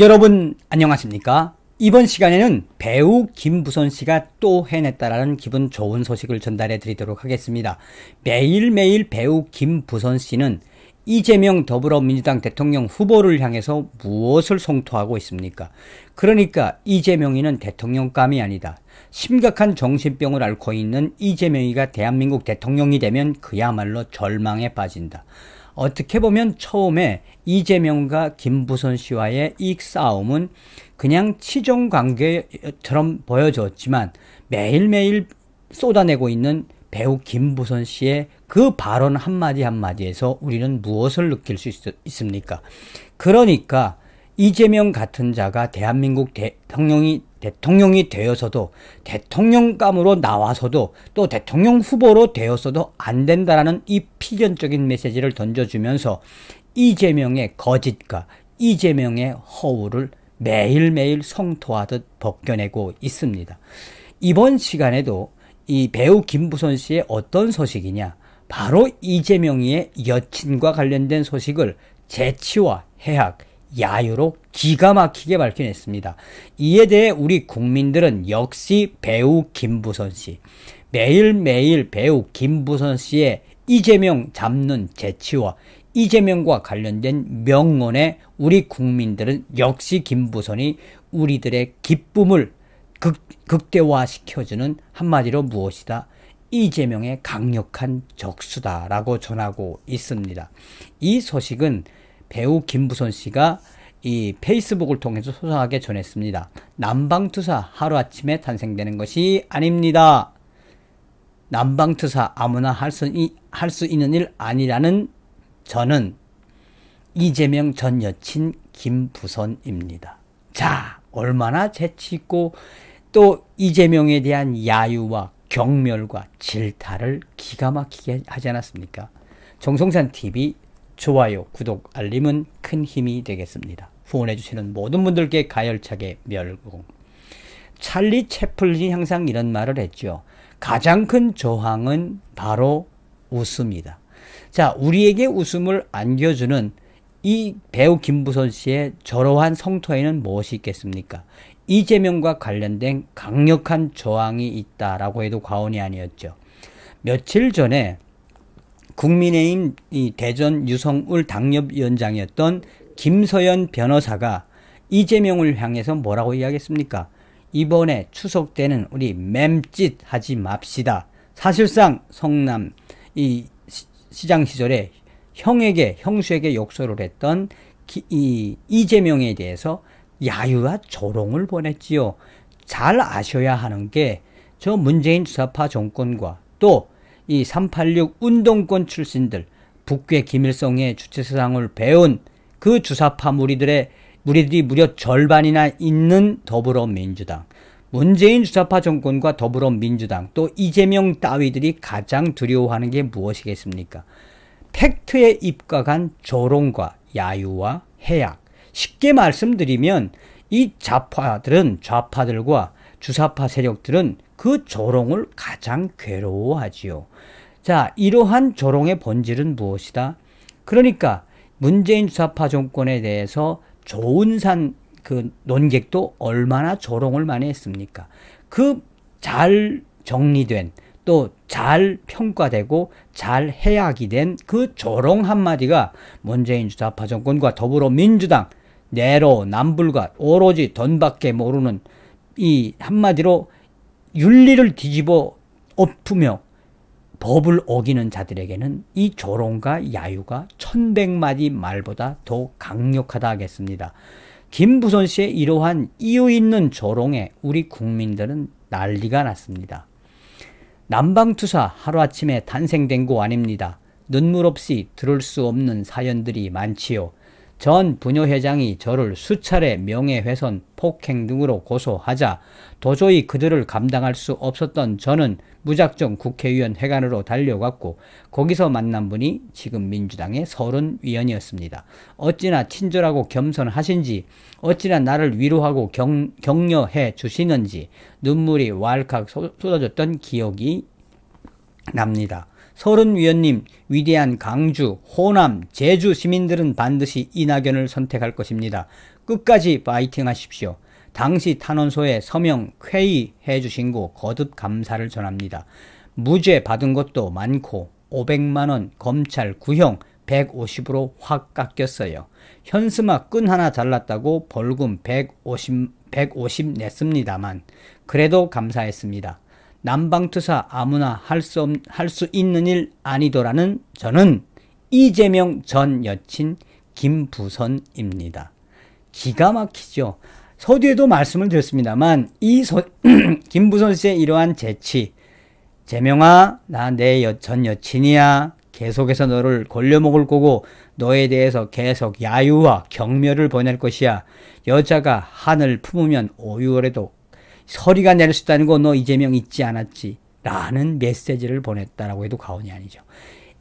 여러분 안녕하십니까? 이번 시간에는 배우 김부선 씨가 또 해냈다라는 기분 좋은 소식을 전달해 드리도록 하겠습니다. 매일매일 배우 김부선 씨는 이재명 더불어민주당 대통령 후보를 향해서 무엇을 송토하고 있습니까? 그러니까 이재명이는 대통령감이 아니다. 심각한 정신병을 앓고 있는 이재명이가 대한민국 대통령이 되면 그야말로 절망에 빠진다. 어떻게 보면 처음에 이재명과 김부선 씨와의 이 싸움은 그냥 치정 관계처럼 보여졌지만 매일매일 쏟아내고 있는 배우 김부선 씨의 그 발언 한마디 한마디에서 우리는 무엇을 느낄 수 있, 습니까 그러니까 이재명 같은 자가 대한민국 대통령이 대통령이 되어서도 대통령감으로 나와서도 또 대통령 후보로 되었어도 안 된다라는 이 필연적인 메시지를 던져주면서 이재명의 거짓과 이재명의 허울을 매일매일 성토하듯 벗겨내고 있습니다. 이번 시간에도 이 배우 김부선 씨의 어떤 소식이냐 바로 이재명의 여친과 관련된 소식을 재치와 해학 야유로 기가 막히게 밝혀냈습니다. 이에 대해 우리 국민들은 역시 배우 김부선 씨, 매일매일 배우 김부선 씨의 이재명 잡는 재치와 이재명과 관련된 명언에 우리 국민들은 역시 김부선이 우리들의 기쁨을 극, 극대화시켜주는 한마디로 무엇이다? 이재명의 강력한 적수다라고 전하고 있습니다. 이 소식은 배우 김부선 씨가 이 페이스북을 통해서 소상하게 전했습니다. 난방투사 하루아침에 탄생되는 것이 아닙니다. 난방투사 아무나 할 수 있는 일 아니라는 저는 이재명 전 여친 김부선입니다. 자, 얼마나 재치있고 또 이재명에 대한 야유와 경멸과 질타를 기가 막히게 하지 않았습니까? 정성산 TV 좋아요, 구독, 알림은 큰 힘이 되겠습니다. 후원해주시는 모든 분들께 가열차게 멸공. 찰리 채플린이 항상 이런 말을 했죠. 가장 큰 저항은 바로 웃음이다. 자, 우리에게 웃음을 안겨주는 이 배우 김부선 씨의 저러한 성토에는 무엇이 있겠습니까? 이재명과 관련된 강력한 저항이 있다라고 해도 과언이 아니었죠. 며칠 전에 국민의힘 대전 유성울 당협위원장이었던 김서연 변호사가 이재명을 향해서 뭐라고 이야기했습니까? 이번에 추석 때는 우리 맴짓 하지 맙시다. 사실상 성남 이 시장 시절에 형에게 형수에게 욕설을 했던 기, 이 이재명에 대해서 야유와 조롱을 보냈지요. 잘 아셔야 하는 게 저 문재인 주사파 정권과 또 이386 운동권 출신들 북괴 김일성의 주체사상을 배운 그 주사파 무리들의 무리들이 무려 절반이나 있는 더불어민주당 문재인 주사파 정권과 더불어민주당 또 이재명 따위들이 가장 두려워하는 게 무엇이겠습니까? 팩트에 입각한 조롱과 야유와 해약. 쉽게 말씀드리면 이 좌파들은 좌파들과 주사파 세력들은 그 조롱을 가장 괴로워하지요. 자, 이러한 조롱의 본질은 무엇이다? 그러니까 문재인 좌파 정권에 대해서 조은산 그 논객도 얼마나 조롱을 많이 했습니까? 그 잘 정리된 또 잘 평가되고 잘 해악이 된 그 조롱 한마디가 문재인 좌파 정권과 더불어민주당 내로 남불과 오로지 돈밖에 모르는 이 한마디로 윤리를 뒤집어 엎으며 법을 어기는 자들에게는 이 조롱과 야유가 천백마디 말보다 더 강력하다 하겠습니다. 김부선 씨의 이러한 이유 있는 조롱에 우리 국민들은 난리가 났습니다. 남방투사 하루아침에 탄생된 거 아닙니다. 눈물 없이 들을 수 없는 사연들이 많지요. 전 부녀회장이 저를 수차례 명예훼손, 폭행 등으로 고소하자 도저히 그들을 감당할 수 없었던 저는 무작정 국회의원 회관으로 달려갔고 거기서 만난 분이 지금 민주당의 서른 위원이었습니다. 어찌나 친절하고 겸손하신지 어찌나 나를 위로하고 경, 격려해 주시는지 눈물이 왈칵 쏟아졌던 기억이 납니다. 서른 위원님, 위대한 강주, 호남, 제주 시민들은 반드시 이낙연을 선택할 것입니다. 끝까지 파이팅 하십시오. 당시 탄원서에 서명, 쾌의해 주신 거 거듭 감사를 전합니다. 무죄 받은 것도 많고 500만원 검찰 구형 150으로 확 깎였어요. 현수막 끈 하나 잘랐다고 벌금 150, 150 냈습니다만 그래도 감사했습니다. 남방투사 아무나 할 수 할 수 있는 일아니더라는 저는 이재명 전 여친 김부선입니다. 기가 막히죠. 서두에도 말씀을 드렸습니다만 이 서, 김부선 씨의 이러한 재치 재명아 나 내 전 여친이야 계속해서 너를 골려먹을 거고 너에 대해서 계속 야유와 경멸을 보낼 것이야. 여자가 한을 품으면 5월에도 서리가 내릴 수 있다는 거너 이재명 잊지 않았지. 라는 메시지를 보냈다라고 해도 과언이 아니죠.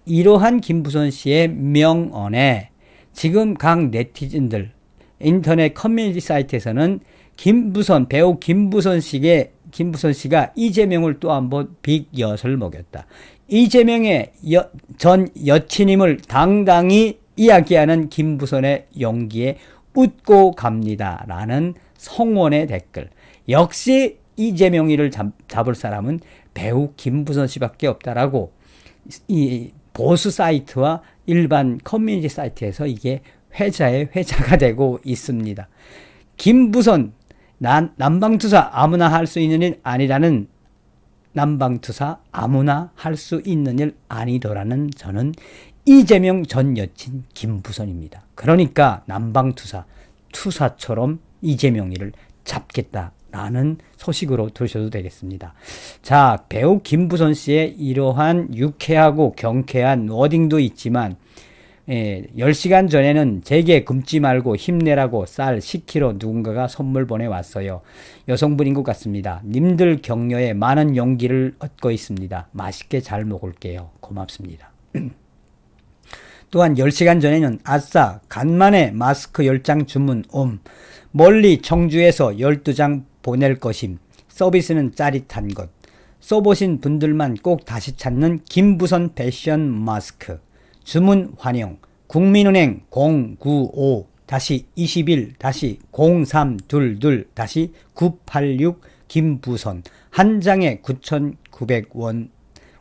이러한 김부선 씨의 명언에 지금 각 네티즌들, 인터넷 커뮤니티 사이트에서는 김부선, 배우 김부선 씨의 김부선 씨가 이재명을 또 한번 빅 엿을 먹였다. 이재명의 여, 전 여친임을 당당히 이야기하는 김부선의 용기에 웃고 갑니다. 라는 성원의 댓글. 역시 이재명이를 잡, 을 사람은 배우 김부선 씨밖에 없다라고 이 보수 사이트와 일반 커뮤니티 사이트에서 이게 회자의 회자가 되고 있습니다. 김부선 난, 난방투사 아무나 할 수 있는 일 아니라는 난방투사 아무나 할 수 있는 일 아니더라는 저는 이재명 전 여친 김부선입니다. 그러니까 난방투사 투사처럼 이재명이를 잡겠다 라는 소식으로 들으셔도 되겠습니다. 자, 배우 김부선 씨의 이러한 유쾌하고 경쾌한 워딩도 있지만 예, 10시간 전에는 제게 굶지 말고 힘내라고 쌀 10kg 누군가가 선물 보내왔어요. 여성분인 것 같습니다. 님들 격려에 많은 용기를 얻고 있습니다. 맛있게 잘 먹을게요. 고맙습니다. 또한 10시간 전에는 아싸 간만에 마스크 10장 주문 옴 멀리 청주에서 12장 보낼 것임. 서비스는 짜릿한 것. 써보신 분들만 꼭 다시 찾는 김부선 패션 마스크. 주문 환영. 국민은행 095 다시 21 다시 0322 다시 986 김부선 한 장에 9,900원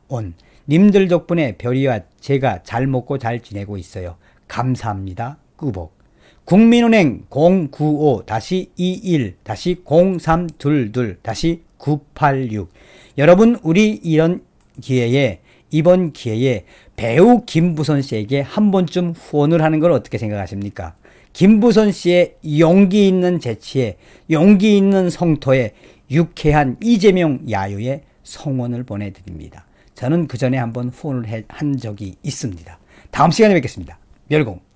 원. 님들 덕분에 별이와 제가 잘 먹고 잘 지내고 있어요. 감사합니다. 꾸벅. 국민은행 095-21-0322-986 여러분 우리 이런 기회에 이번 기회에 배우 김부선 씨에게 한 번쯤 후원을 하는 걸 어떻게 생각하십니까? 김부선 씨의 용기 있는 재치에 용기 있는 성토에 유쾌한 이재명 야유의 성원을 보내드립니다. 저는 그 전에 한 번 후원을 한 적이 있습니다. 다음 시간에 뵙겠습니다. 멸공